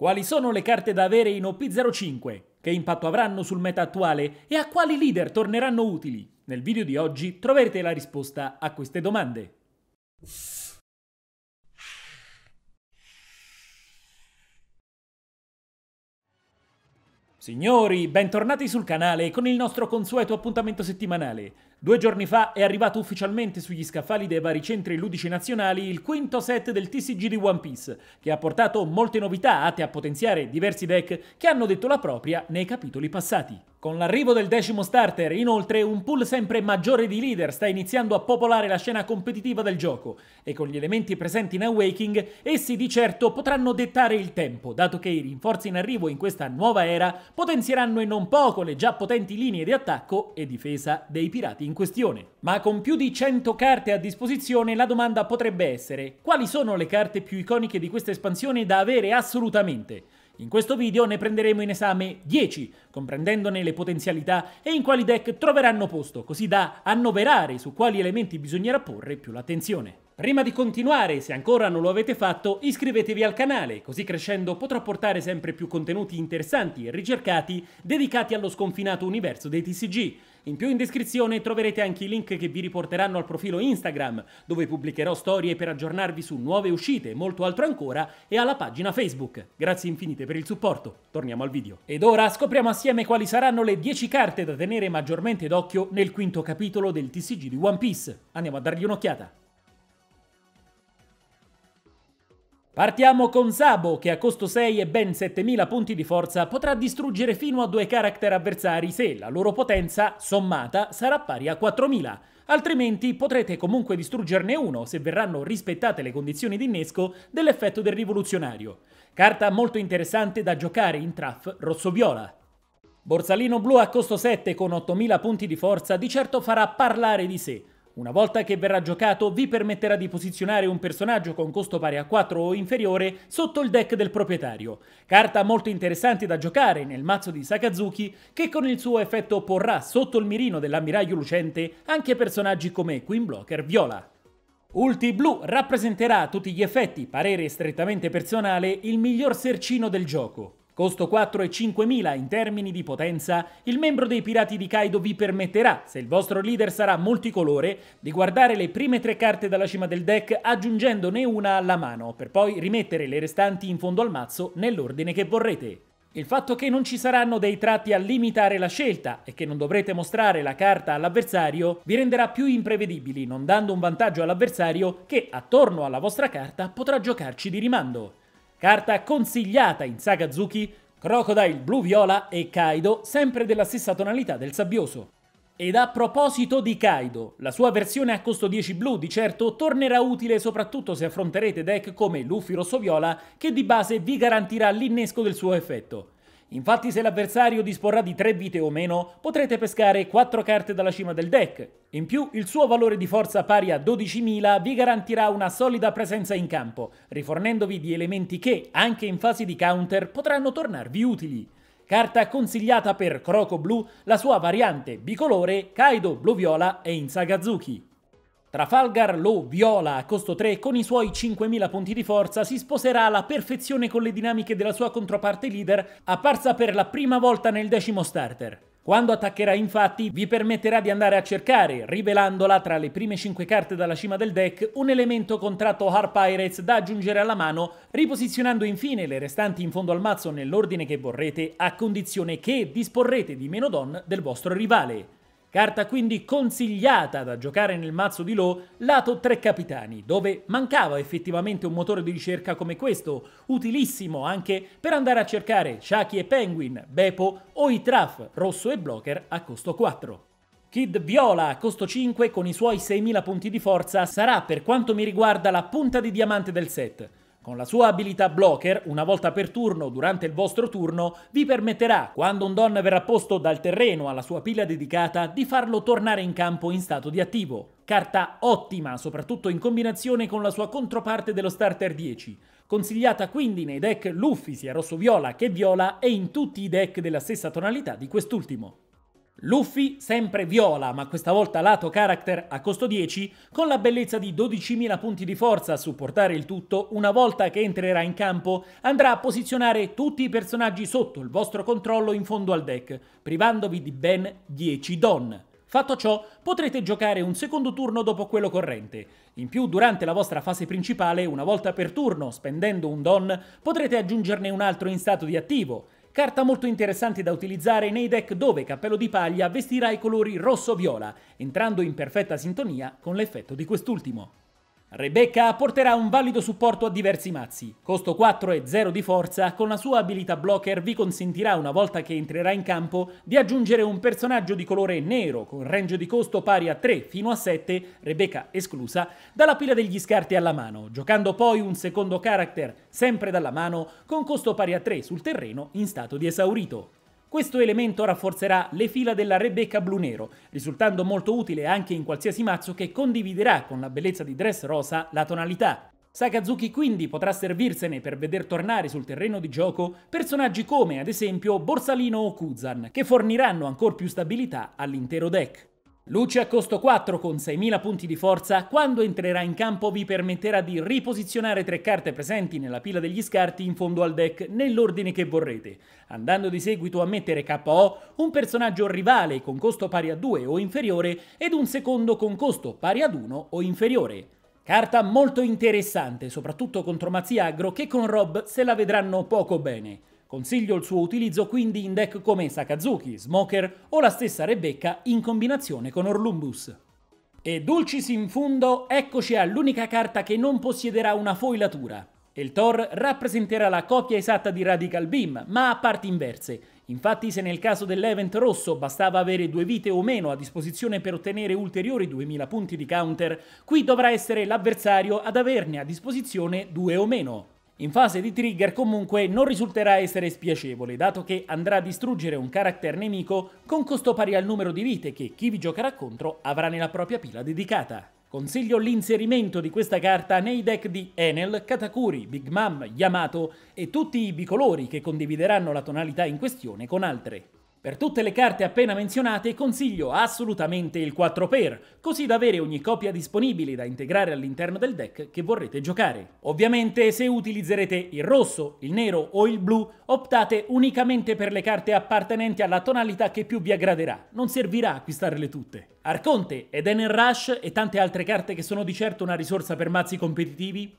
Quali sono le carte da avere in OP05? Che impatto avranno sul meta attuale? E a quali leader torneranno utili? Nel video di oggi troverete la risposta a queste domande. Signori, bentornati sul canale con il nostro consueto appuntamento settimanale. Due giorni fa è arrivato ufficialmente sugli scaffali dei vari centri ludici nazionali il quinto set del TCG di One Piece, che ha portato molte novità atte a potenziare diversi deck che hanno detto la propria nei capitoli passati. Con l'arrivo del decimo starter, inoltre, un pool sempre maggiore di leader sta iniziando a popolare la scena competitiva del gioco, e con gli elementi presenti in Awaking, essi di certo potranno dettare il tempo, dato che i rinforzi in arrivo in questa nuova era potenzieranno e non poco le già potenti linee di attacco e difesa dei pirati in questione. Ma con più di 100 carte a disposizione, la domanda potrebbe essere quali sono le carte più iconiche di questa espansione da avere assolutamente? In questo video ne prenderemo in esame 10, comprendendone le potenzialità e in quali deck troveranno posto, così da annoverare su quali elementi bisognerà porre più l'attenzione. Prima di continuare, se ancora non lo avete fatto, iscrivetevi al canale, così crescendo potrò portare sempre più contenuti interessanti e ricercati dedicati allo sconfinato universo dei TCG. In più in descrizione troverete anche i link che vi riporteranno al profilo Instagram, dove pubblicherò storie per aggiornarvi su nuove uscite, e molto altro ancora, e alla pagina Facebook. Grazie infinite per il supporto, torniamo al video. Ed ora scopriamo assieme quali saranno le 10 carte da tenere maggiormente d'occhio nel quinto capitolo del TCG di One Piece. Andiamo a dargli un'occhiata. Partiamo con Sabo, che a costo 6 e ben 7000 punti di forza potrà distruggere fino a due character avversari se la loro potenza, sommata, sarà pari a 4000. Altrimenti potrete comunque distruggerne uno se verranno rispettate le condizioni di innesco dell'effetto del rivoluzionario. Carta molto interessante da giocare in traf rosso-viola. Borsalino blu a costo 7 con 8000 punti di forza di certo farà parlare di sé, una volta che verrà giocato vi permetterà di posizionare un personaggio con costo pari a 4 o inferiore sotto il deck del proprietario, carta molto interessante da giocare nel mazzo di Sakazuki che con il suo effetto porrà sotto il mirino dell'ammiraglio lucente anche personaggi come Queen Blocker Viola. Ulti Blu rappresenterà a tutti gli effetti, parere strettamente personale, il miglior sercino del gioco. Costo 4 e 5 mila in termini di potenza, il membro dei Pirati di Kaido vi permetterà, se il vostro leader sarà multicolore, di guardare le prime tre carte dalla cima del deck aggiungendone una alla mano, per poi rimettere le restanti in fondo al mazzo nell'ordine che vorrete. Il fatto che non ci saranno dei tratti a limitare la scelta e che non dovrete mostrare la carta all'avversario vi renderà più imprevedibili, non dando un vantaggio all'avversario che attorno alla vostra carta potrà giocarci di rimando. Carta consigliata in Saga Crocodile blu-viola e Kaido, sempre della stessa tonalità del sabbioso. Ed a proposito di Kaido, la sua versione a costo 10 blu di certo tornerà utile soprattutto se affronterete deck come Luffy rosso-viola che di base vi garantirà l'innesco del suo effetto. Infatti se l'avversario disporrà di 3 vite o meno, potrete pescare 4 carte dalla cima del deck. In più, il suo valore di forza pari a 12.000 vi garantirà una solida presenza in campo, rifornendovi di elementi che, anche in fase di counter, potranno tornarvi utili. Carta consigliata per Croco Blu, la sua variante bicolore Kaido Blu-Viola e Insagazuki. Trafalgar lo viola a costo 3 con i suoi 5.000 punti di forza, si sposerà alla perfezione con le dinamiche della sua controparte leader, apparsa per la prima volta nel decimo starter. Quando attaccherà infatti vi permetterà di andare a cercare, rivelandola tra le prime 5 carte dalla cima del deck, un elemento contratto Hard Pirates da aggiungere alla mano, riposizionando infine le restanti in fondo al mazzo nell'ordine che vorrete, a condizione che disporrete di meno don del vostro rivale. Carta quindi consigliata da giocare nel mazzo di Lo lato Tre Capitani, dove mancava effettivamente un motore di ricerca come questo, utilissimo anche per andare a cercare Chucky e Penguin, Beppo o i Traf, Rosso e Blocker a costo 4. Kid Viola a costo 5 con i suoi 6.000 punti di forza sarà per quanto mi riguarda la punta di diamante del set, con la sua abilità Blocker, una volta per turno durante il vostro turno, vi permetterà, quando un Don verrà posto dal terreno alla sua pila dedicata, di farlo tornare in campo in stato di attivo. Carta ottima, soprattutto in combinazione con la sua controparte dello starter 10. Consigliata quindi nei deck Luffy sia rosso-viola che viola e in tutti i deck della stessa tonalità di quest'ultimo. Luffy sempre viola, ma questa volta lato character a costo 10, con la bellezza di 12.000 punti di forza a supportare il tutto, una volta che entrerà in campo andrà a posizionare tutti i personaggi sotto il vostro controllo in fondo al deck, privandovi di ben 10 don. Fatto ciò, potrete giocare un secondo turno dopo quello corrente. In più, durante la vostra fase principale, una volta per turno, spendendo un don, potrete aggiungerne un altro in stato di attivo, Carta molto interessante da utilizzare nei deck dove Cappello di Paglia vestirà i colori rosso-viola, entrando in perfetta sintonia con l'effetto di quest'ultimo. Rebecca porterà un valido supporto a diversi mazzi. Costo 4 e 0 di forza, con la sua abilità blocker vi consentirà una volta che entrerà in campo di aggiungere un personaggio di colore nero con range di costo pari a 3 fino a 7, Rebecca esclusa, dalla pila degli scarti alla mano, giocando poi un secondo character sempre dalla mano con costo pari a 3 sul terreno in stato di esaurito. Questo elemento rafforzerà le fila della Rebecca Blu Nero, risultando molto utile anche in qualsiasi mazzo che condividerà con la bellezza di Dress Rosa la tonalità. Sakazuki quindi potrà servirsene per veder tornare sul terreno di gioco personaggi come ad esempio Borsalino o Kuzan, che forniranno ancor più stabilità all'intero deck. Luce a costo 4 con 6.000 punti di forza, quando entrerà in campo vi permetterà di riposizionare tre carte presenti nella pila degli scarti in fondo al deck nell'ordine che vorrete, andando di seguito a mettere KO un personaggio rivale con costo pari a 2 o inferiore ed un secondo con costo pari ad 1 o inferiore. Carta molto interessante, soprattutto contro Mazzi Agro che con Rob se la vedranno poco bene. Consiglio il suo utilizzo quindi in deck come Sakazuki, Smoker o la stessa Rebecca in combinazione con Orlumbus. E dulcis in fundo, eccoci all'unica carta che non possiederà una foilatura. Il Thor rappresenterà la copia esatta di Radical Beam, ma a parti inverse. Infatti se nel caso dell'event rosso bastava avere due vite o meno a disposizione per ottenere ulteriori 2000 punti di counter, qui dovrà essere l'avversario ad averne a disposizione due o meno. In fase di trigger comunque non risulterà essere spiacevole, dato che andrà a distruggere un character nemico con costo pari al numero di vite che chi vi giocherà contro avrà nella propria pila dedicata. Consiglio l'inserimento di questa carta nei deck di Enel, Katakuri, Big Mom, Yamato e tutti i bicolori che condivideranno la tonalità in questione con altre. Per tutte le carte appena menzionate consiglio assolutamente il 4x, così da avere ogni copia disponibile da integrare all'interno del deck che vorrete giocare. Ovviamente se utilizzerete il rosso, il nero o il blu, optate unicamente per le carte appartenenti alla tonalità che più vi aggraderà, non servirà acquistarle tutte. Arconte, Eden Rush e tante altre carte che sono di certo una risorsa per mazzi competitivi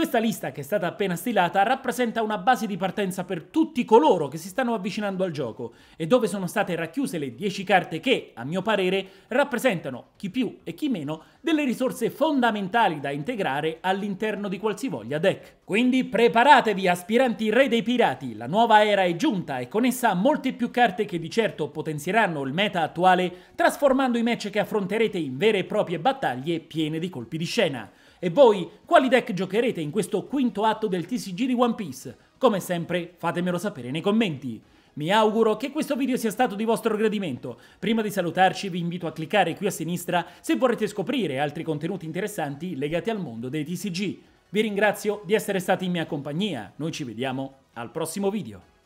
questa lista che è stata appena stilata rappresenta una base di partenza per tutti coloro che si stanno avvicinando al gioco e dove sono state racchiuse le 10 carte che, a mio parere, rappresentano chi più e chi meno delle risorse fondamentali da integrare all'interno di qualsivoglia deck. Quindi preparatevi aspiranti re dei pirati, la nuova era è giunta e con essa molte più carte che di certo potenzieranno il meta attuale trasformando i match che affronterete in vere e proprie battaglie piene di colpi di scena. E voi quali deck giocherete in questo quinto atto del TCG di One Piece? Come sempre fatemelo sapere nei commenti. Mi auguro che questo video sia stato di vostro gradimento. Prima di salutarci vi invito a cliccare qui a sinistra se vorrete scoprire altri contenuti interessanti legati al mondo dei TCG. Vi ringrazio di essere stati in mia compagnia, noi ci vediamo al prossimo video.